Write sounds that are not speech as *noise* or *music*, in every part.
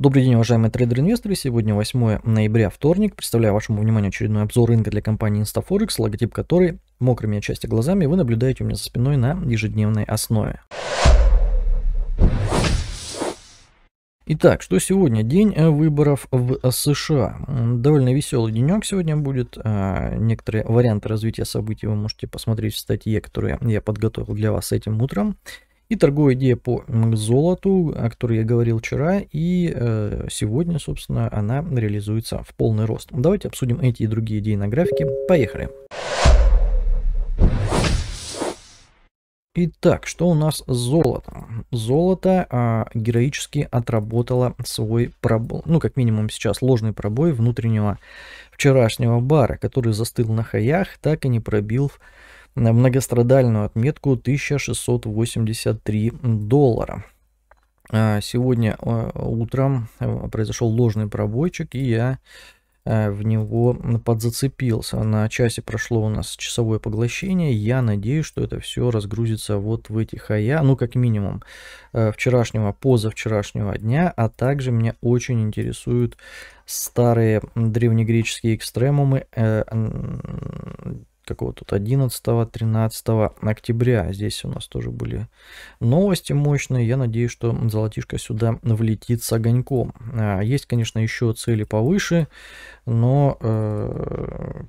Добрый день, уважаемые трейдеры-инвесторы. Сегодня 8 ноября, вторник. Представляю вашему вниманию очередной обзор рынка для компании InstaForex, логотип которой мокрыми от глазами вы наблюдаете у меня за спиной на ежедневной основе. Итак, что сегодня? День выборов в США. Довольно веселый денек сегодня будет. А, некоторые варианты развития событий вы можете посмотреть в статье, которую я подготовил для вас этим утром. И торговая идея по золоту, о которой я говорил вчера, и э, сегодня, собственно, она реализуется в полный рост. Давайте обсудим эти и другие идеи на графике. Поехали! Итак, что у нас с золотом? Золото а, героически отработало свой пробой, ну как минимум сейчас ложный пробой внутреннего вчерашнего бара, который застыл на хаях, так и не пробил многострадальную отметку 1683 доллара. А, сегодня а, утром э, произошел ложный пробойчик, и я э, в него подзацепился. На часе прошло у нас часовое поглощение. Я надеюсь, что это все разгрузится вот в эти хая, ну как минимум э, вчерашнего, позавчерашнего дня, а также меня очень интересуют старые древнегреческие экстремумы какого тут 11-13 октября. Здесь у нас тоже были новости мощные. Я надеюсь, что золотишко сюда влетит с огоньком. А, есть, конечно, еще цели повыше, но э,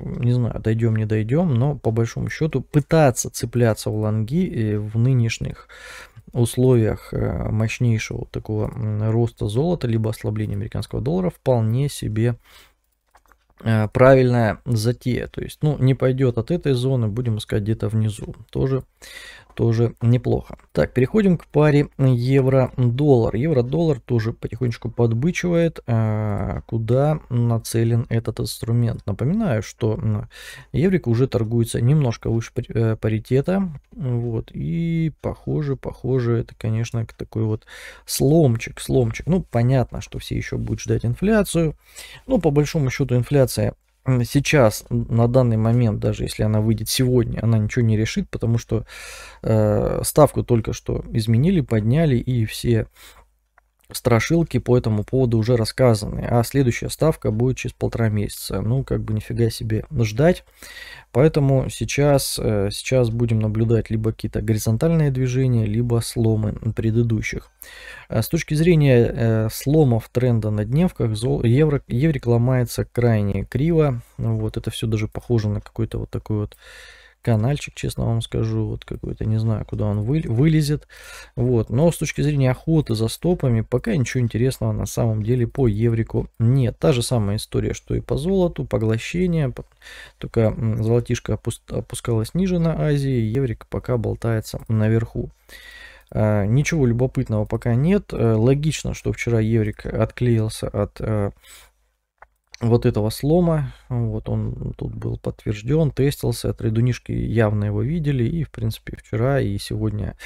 не знаю, дойдем, не дойдем, но по большому счету пытаться цепляться в лонги в нынешних условиях э, мощнейшего такого роста золота, либо ослабления американского доллара вполне себе Э, правильная затея. То есть, ну, не пойдет от этой зоны, будем искать где-то внизу. Тоже тоже неплохо. Так, переходим к паре евро-доллар. Евро-доллар тоже потихонечку подбычивает, а, куда нацелен этот инструмент. Напоминаю, что еврик уже торгуется немножко выше э, паритета. Вот, и похоже, похоже, это, конечно, такой вот сломчик, сломчик. Ну, понятно, что все еще будут ждать инфляцию. но по большому счету, инфляция сейчас, на данный момент, даже если она выйдет сегодня, она ничего не решит, потому что э, ставку только что изменили, подняли, и все страшилки по этому поводу уже рассказаны, а следующая ставка будет через полтора месяца. Ну, как бы нифига себе ждать. Поэтому сейчас, э, сейчас будем наблюдать либо какие-то горизонтальные движения, либо сломы предыдущих. Э, с точки зрения э, сломов тренда на дневках, евро, еврик ломается крайне криво. Ну вот это все даже похоже на какой-то вот такой вот канальчик, честно вам скажу, вот какой-то, не знаю, куда он вы, вылезет. Вот. Но с точки зрения охоты за стопами, пока ничего интересного на самом деле по еврику нет. Та же самая история, что и по золоту, поглощение, только золотишко опускалось ниже на Азии, еврик пока болтается наверху. А, ничего любопытного пока нет. Э, логично, что вчера Еврик отклеился от э, вот этого слома. Вот он тут был подтвержден, тестился, трейдунишки явно его видели. И, в принципе, вчера и сегодня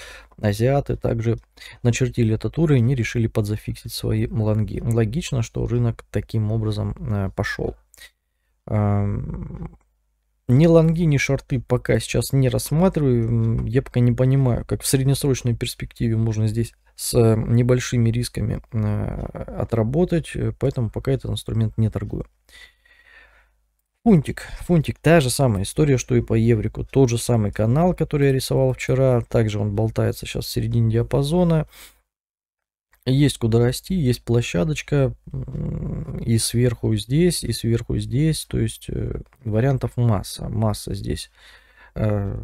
азиаты также начертили этот уровень и решили подзафиксить свои лонги. Логично, что рынок таким образом э, пошел. Ни лонги, ни шорты пока сейчас не рассматриваю. Я пока не понимаю, как в среднесрочной перспективе можно здесь с э, небольшими рисками э, отработать, э, поэтому пока этот инструмент не торгую. Фунтик. Фунтик. Та же самая история, что и по Еврику. Тот же самый канал, который я рисовал вчера. Также он болтается сейчас в середине диапазона. Есть куда расти, есть площадочка и сверху здесь, и сверху здесь. То есть вариантов масса. Масса здесь. Э,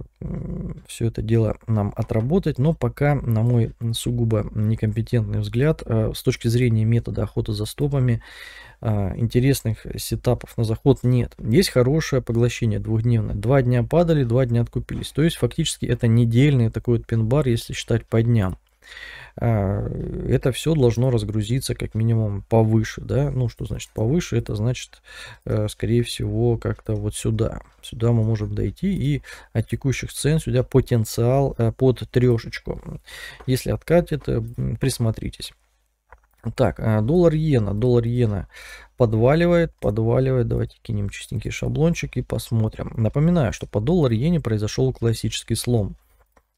все это дело нам отработать, но пока, на мой сугубо некомпетентный взгляд, э, с точки зрения метода охоты за стопами, э, интересных сетапов на заход нет. Есть хорошее поглощение двухдневное. Два дня падали, два дня откупились. То есть фактически это недельный такой вот пин-бар, если считать по дням. А, это все должно разгрузиться как минимум повыше, да, ну что значит повыше, это значит, э, скорее всего, как-то вот сюда, сюда мы можем дойти и от текущих цен сюда потенциал э, под трешечку, если откатит, э, присмотритесь. Так, доллар иена, доллар иена подваливает, подваливает. Давайте кинем чистенький шаблончик и посмотрим. Напоминаю, что по доллар иене произошел классический слом.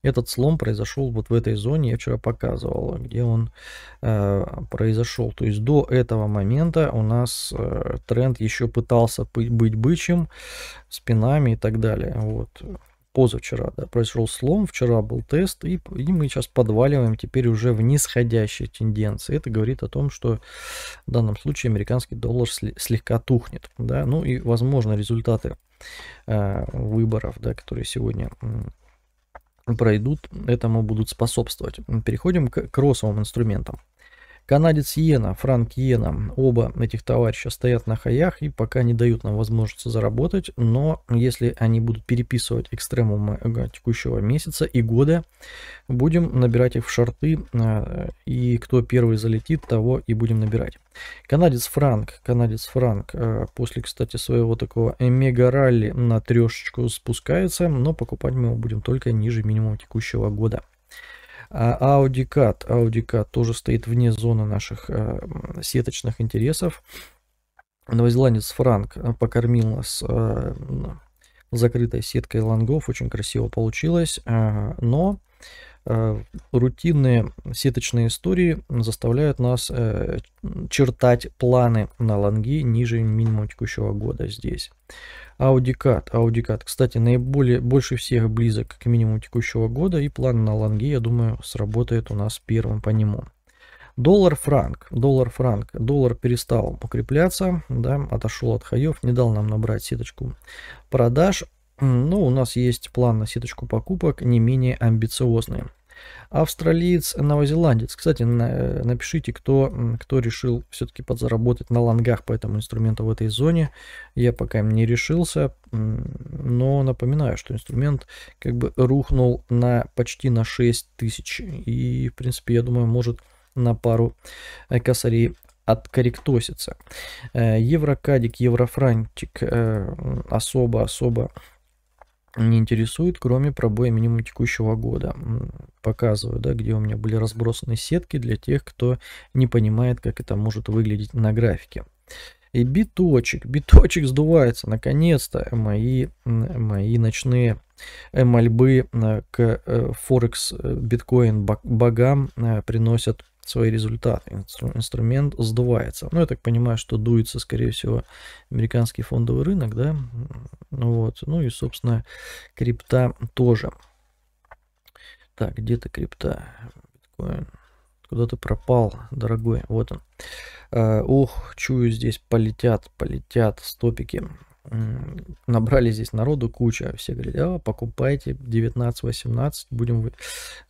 Этот слом произошел вот в этой зоне, я вчера показывал, где он э, произошел. То есть до этого момента у нас э, тренд еще пытался быть бычьим, спинами и так далее. Вот позавчера да, произошел слом, вчера был тест, и, и мы сейчас подваливаем теперь уже в нисходящей тенденции. Это говорит о том, что в данном случае американский доллар слегка тухнет. Да? Ну и, возможно, результаты э, выборов, да, которые сегодня пройдут, этому будут способствовать. Переходим к кроссовым инструментам. Канадец Йена, Франк Йена, оба этих товарища стоят на хаях и пока не дают нам возможности заработать, но если они будут переписывать экстремумы текущего месяца и года, будем набирать их в шорты а, и кто первый залетит, того и будем набирать. Канадец Франк, канадец Франк, а, после, кстати, своего такого мега-ралли на трешечку спускается, но покупать мы его будем только ниже минимума текущего года. А Audi CAT. Audi CAT тоже стоит вне зоны наших э, сеточных интересов. Новозеландец Франк э, покормил нас э, закрытой сеткой лонгов. Очень красиво получилось. Но рутинные сеточные истории заставляют нас чертать планы на лонги ниже минимума текущего года здесь. AudiCAD. AudiCAD, кстати, наиболее больше всех близок к минимуму текущего года, и план на лонге, я думаю, сработает у нас первым по нему. Доллар-франк, доллар-франк, доллар перестал укрепляться, да, отошел от хаев, не дал нам набрать сеточку продаж, но ну, у нас есть план на сеточку покупок не менее амбициозный. Австралиец, новозеландец. Кстати, э, напишите, кто, кто решил все-таки подзаработать на лонгах по этому инструменту в этой зоне. Я пока не решился, но напоминаю, что инструмент как бы рухнул на почти на 6 тысяч. И, в принципе, я думаю, может на пару э, косарей откорректосится. Э, еврокадик, еврофранчик особо-особо не интересует, кроме пробоя минимум текущего года. Показываю, да, где у меня были разбросаны сетки для тех, кто не понимает, как это может выглядеть на графике. И биточек, биточек сдувается, наконец-то, мои, мои ночные э, мольбы э, к э, Форекс, биткоин богам приносят свои результаты. Инструмент сдувается. Ну, я так понимаю, что дуется, скорее всего, американский фондовый рынок, да, ну вот, ну и, собственно, крипта тоже. Так, где то крипта? Биткоин. Куда то пропал, дорогой? Вот он. Ох, а, чую, здесь полетят, полетят стопики набрали здесь народу куча. А все говорили, а, покупайте 19-18, будем вы...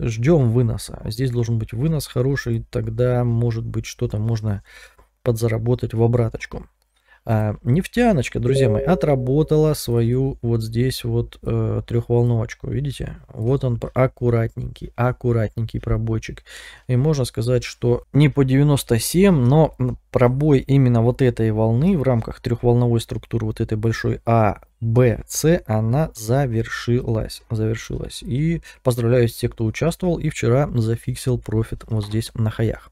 ждем выноса. Здесь должен быть вынос хороший, тогда, может быть, что-то можно подзаработать в обраточку. А нефтяночка, друзья мои, отработала свою вот здесь вот э, трехволновочку, видите? Вот он аккуратненький, аккуратненький пробойчик. И можно сказать, что не по 97, но пробой именно вот этой волны в рамках трехволновой структуры, вот этой большой А, Б, С, она завершилась. Завершилась. И поздравляю всех, кто участвовал и вчера зафиксил профит вот здесь на хаях.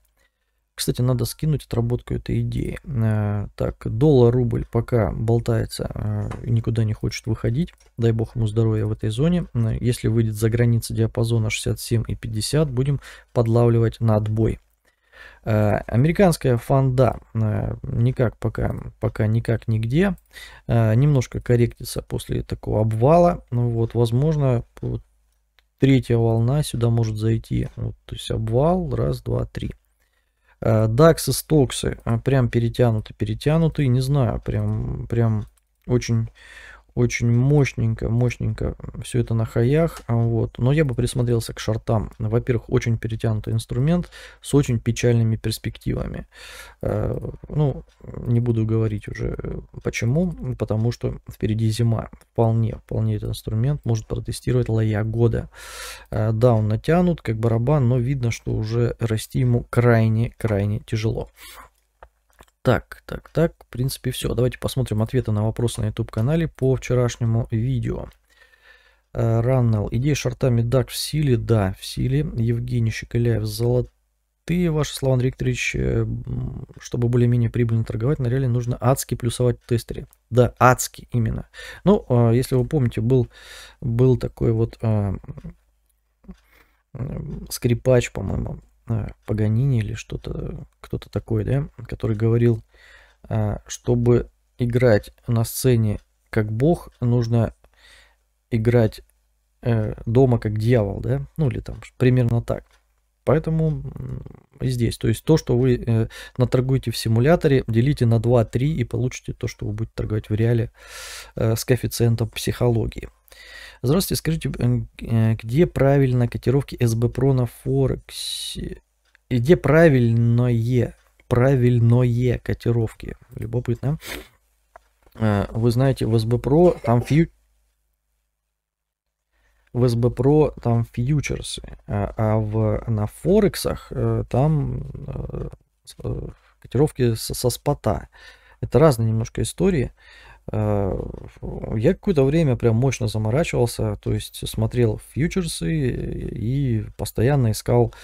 Кстати, надо скинуть отработку этой идеи. Э, так, доллар-рубль пока болтается э, и никуда не хочет выходить. Дай бог ему здоровья в этой зоне. Э, если выйдет за границы диапазона 67 и 50, будем подлавливать на отбой. Американская фонда никак пока, пока никак нигде. Немножко корректится после такого обвала. Ну вот, возможно, третья волна сюда может зайти. Вот, то есть обвал, раз, два, три и э, стоксы э, прям перетянуты, перетянуты, не знаю, прям, прям очень очень мощненько, мощненько все это на хаях, а вот. но я бы присмотрелся к шартам. Во-первых, очень перетянутый инструмент с очень печальными перспективами. Э, ну, не буду говорить уже э, почему, потому что впереди зима. Вполне, вполне этот инструмент может протестировать лоя года. Э, да, он натянут, как барабан, но видно, что уже расти ему крайне-крайне тяжело. Так, так, так, в принципе, все. Давайте посмотрим ответы на вопросы на YouTube-канале по вчерашнему видео. Э, Раннел. Идея шортами DAC в силе? Да, в силе. Евгений Щекеляев. Золотые ваши слова, Андрей Викторович. Э, чтобы более-менее прибыльно торговать, на реале нужно адски плюсовать в тестере. Да, адски именно. Ну, э, если вы помните, был, был такой вот скрипач, по-моему, Э, Паганини или что-то, кто-то такой, да, который говорил, э, чтобы играть на сцене как бог, нужно играть э, дома как дьявол, да, ну или там примерно так. Поэтому здесь. То есть то, что вы э, наторгуете в симуляторе, делите на 2-3 и получите то, что вы будете торговать в реале э, с коэффициентом психологии. Здравствуйте, скажите, э, э где правильно котировки СБПРО на Форексе? Где правильное, правильное котировки? Любопытно. Э, вы знаете, в СБПРО там фьючерс в СБПРО там фьючерсы, а, а, в, на Форексах э, там э, э, котировки со, со спота. Это разные немножко истории. Я какое-то время прям мощно заморачивался, то есть смотрел фьючерсы и постоянно искал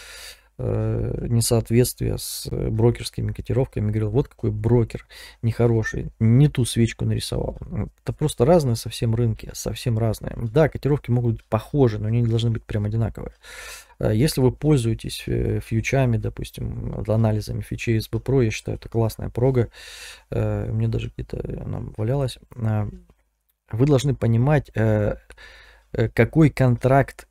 Э, несоответствия с э, брокерскими котировками. Говорил, вот какой брокер нехороший, не ту свечку нарисовал. Это просто разные совсем рынки, совсем разные. Да, котировки могут быть похожи, но они не должны быть прям одинаковые. Э, если вы пользуетесь фьючами, допустим, анализами фьючей СБПРО, я считаю, это классная прога. Мне даже где-то она валялась. Вы должны понимать, какой контракт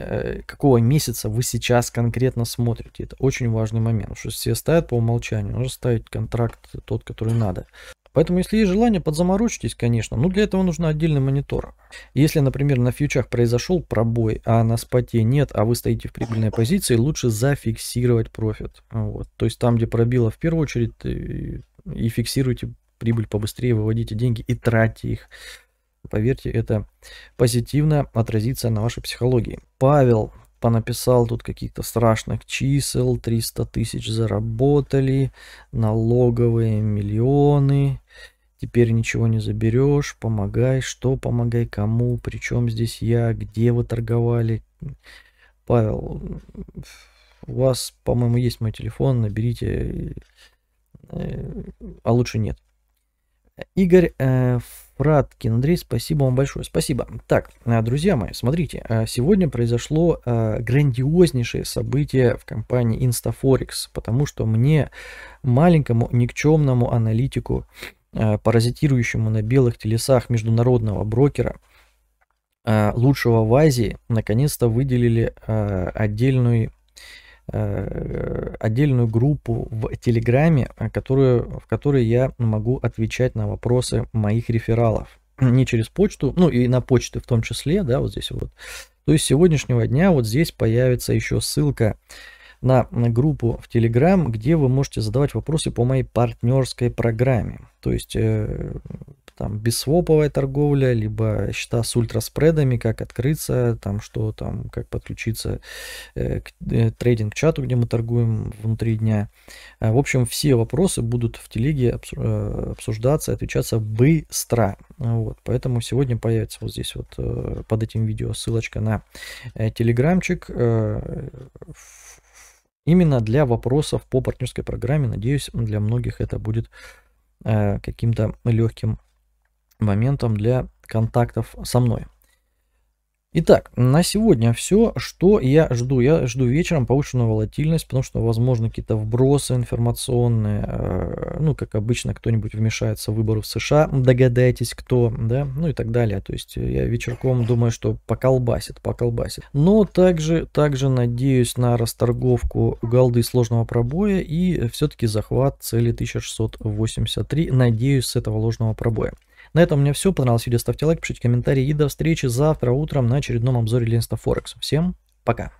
Э, какого месяца вы сейчас конкретно смотрите. Это очень важный момент, потому что все ставят по умолчанию, нужно ставить контракт тот, который надо. Поэтому, если есть желание, подзаморочитесь, конечно, но для этого нужно отдельный монитор. Если, например, на фьючах произошел пробой, а на споте нет, а вы стоите в прибыльной позиции, лучше зафиксировать профит. Вот. То есть там, где пробило в первую очередь, и, э, и фиксируйте прибыль побыстрее, выводите деньги и тратьте их. Поверьте, это позитивно отразится на вашей психологии. Павел понаписал тут каких-то страшных чисел, 300 тысяч заработали, налоговые миллионы, теперь ничего не заберешь, помогай, что помогай, кому, при чем здесь я, где вы торговали. Павел, у вас, по-моему, есть мой телефон, наберите, э, а лучше нет. Игорь э, Праткин. Андрей, спасибо вам большое. Спасибо. Так, э, друзья мои, смотрите, э, сегодня произошло э, грандиознейшее событие в компании Instaforex, потому что мне, маленькому никчемному аналитику, паразитирующему на белых телесах международного брокера, лучшего в Азии, наконец-то выделили отдельную Э, отдельную группу в Телеграме, э, которую, в которой я могу отвечать на вопросы моих рефералов. *clears throat* Не через почту, ну и на почты в том числе, да, вот здесь вот. То есть с сегодняшнего дня вот здесь появится еще ссылка на группу в Telegram, где вы можете задавать вопросы по моей партнерской программе. То есть э, там бессвоповая торговля, либо счета с ультраспредами, как открыться, там что там, как подключиться э, к э, трейдинг-чату, где мы торгуем внутри дня. А, в общем, все вопросы будут в телеге обсуждаться, отвечаться быстро. Вот, поэтому сегодня появится вот здесь вот под этим видео ссылочка на телеграмчик именно для вопросов по партнерской программе. Надеюсь, для многих это будет э, каким-то легким моментом для контактов со мной. Итак, на сегодня все, что я жду. Я жду вечером повышенную волатильность, потому что возможно какие-то вбросы информационные, э, ну, как обычно, кто-нибудь вмешается в выборы в США, догадайтесь, кто, да, ну и так далее. То есть э, я вечерком думаю, что поколбасит, поколбасит. Но также, также надеюсь на расторговку голды сложного пробоя и э, все-таки захват цели 1683, надеюсь, с этого ложного пробоя. На этом у меня все. Понравилось видео, ставьте лайк, пишите комментарии и до встречи завтра утром на очередном обзоре Ленста Форекс. Всем пока!